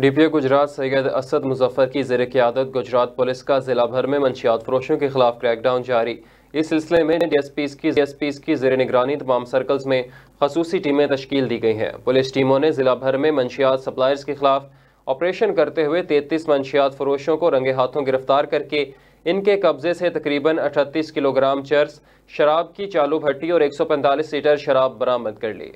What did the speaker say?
DPO Gujarat Syed Asad Muzaffar की जर क्यादत गुजरात पुलिस का जिला भर में मंशियात फरोशों के खिलाफ क्रैकडाउन जारी इस सिलसिले में डीएसपीज की डीएसपीज की जर निगरानी तमाम सर्कल्स में खसूसी टीमें तश्कील दी गई हैं पुलिस टीमों ने जिला भर में मंशियात सप्लायर्स के खिलाफ ऑपरेशन करते हुए तैतीस मंशियात फरोशों को रंगे हाथों गिरफ्तार करके इनके कब्जे से तकरीबन अठतीस किलोग्राम चर्स शराब की चालू भट्टी और एक सौ पैंतालीस लीटर शराब बरामद कर ली